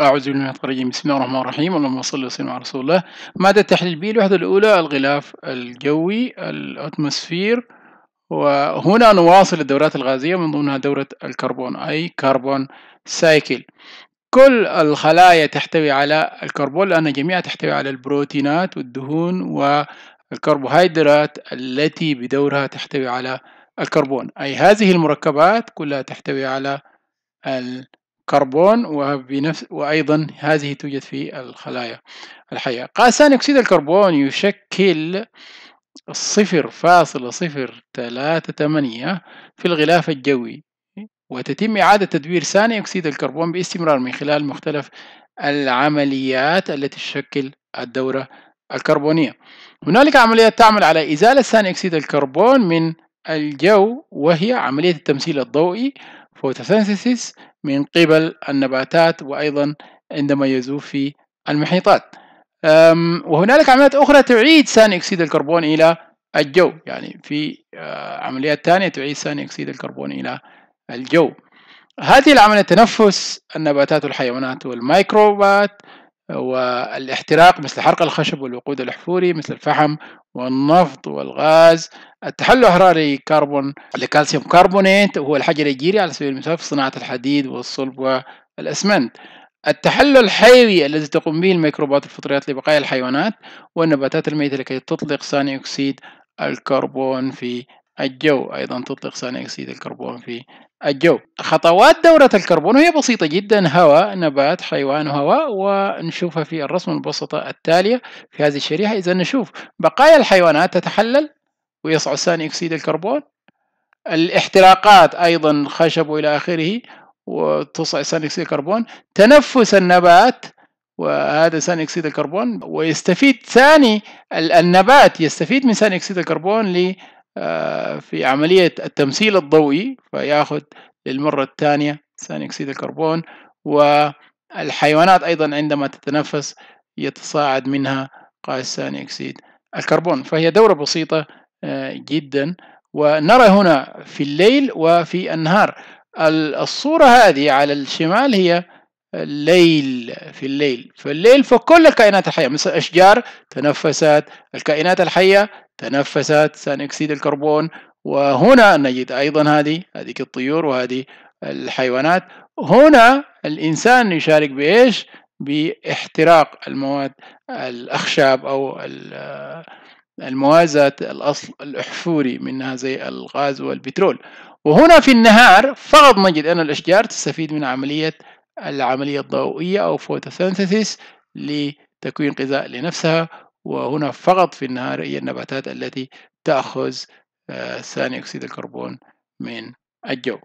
أعوذ بالله من الرجيم بسم الله الرحمن الرحيم اللهم صل وسلم على رسول الله مادة التحليل به الوحدة الأولى الغلاف الجوي الأتموسفير وهنا نواصل الدورات الغازية من ضمنها دورة الكربون أي كربون سايكل كل الخلايا تحتوي على الكربون لأن جميعها تحتوي على البروتينات والدهون والكربوهيدرات التي بدورها تحتوي على الكربون أي هذه المركبات كلها تحتوي على الكربون كربون وبنفس وأيضا هذه توجد في الخلايا الحية قاس ثاني أكسيد الكربون يشكل 0.038 في الغلاف الجوي وتتم إعادة تدوير ثاني أكسيد الكربون باستمرار من خلال مختلف العمليات التي تشكل الدورة الكربونية هنالك عمليات تعمل على إزالة ثاني أكسيد الكربون من الجو وهي عملية التمثيل الضوئي فوتوسينثيسيس من قبل النباتات وأيضا عندما يزول في المحيطات وهنالك عمليات أخرى تعيد ثاني أكسيد الكربون إلى الجو يعني في آه، عمليات ثانية تعيد ثاني أكسيد الكربون إلى الجو هذه العملية تنفس النباتات والحيوانات والميكروبات والاحتراق مثل حرق الخشب والوقود الأحفوري مثل الفحم والنفط والغاز التحلل الحراري كربون لكالسيوم كربونيت وهو الحجر الجيري على سبيل المثال في صناعة الحديد والصلب والأسمنت التحلل الحيوي الذي تقوم به الميكروبات الفطريات لبقايا الحيوانات والنباتات الميتة لكي تطلق ثاني أكسيد الكربون في الجو أيضا تطلق ثاني أكسيد الكربون في الجو خطوات دورة الكربون هي بسيطة جدا هواء نبات حيوان هواء ونشوفها في الرسم البسيطة التالية في هذه الشريحة إذا نشوف بقايا الحيوانات تتحلل ويصعد ثاني أكسيد الكربون الاحتراقات أيضا خشب وإلى آخره وتصعد ثاني أكسيد الكربون تنفس النبات وهذا ثاني أكسيد الكربون ويستفيد ثاني النبات يستفيد من ثاني أكسيد الكربون آه، في عملية التمثيل الضوئي فياخذ للمرة الثانية ثاني أكسيد الكربون والحيوانات أيضا عندما تتنفس يتصاعد منها قاس ثاني أكسيد الكربون فهي دورة بسيطة آه، جدا ونرى هنا في الليل وفي النهار الصورة هذه على الشمال هي الليل في الليل فالليل فكل الكائنات الحية مثل الأشجار تنفست الكائنات الحية تنفست ثاني أكسيد الكربون وهنا نجد أيضا هذه هذه الطيور وهذه الحيوانات هنا الإنسان يشارك بإيش باحتراق المواد الأخشاب أو المواد الأصل الأحفوري منها زي الغاز والبترول وهنا في النهار فقط نجد أن الأشجار تستفيد من عملية العملية الضوئية أو فوتوسينثيسيس لتكوين غذاء لنفسها وهنا فقط في النهار هي النباتات التي تأخذ آه، ثاني أكسيد الكربون من الجو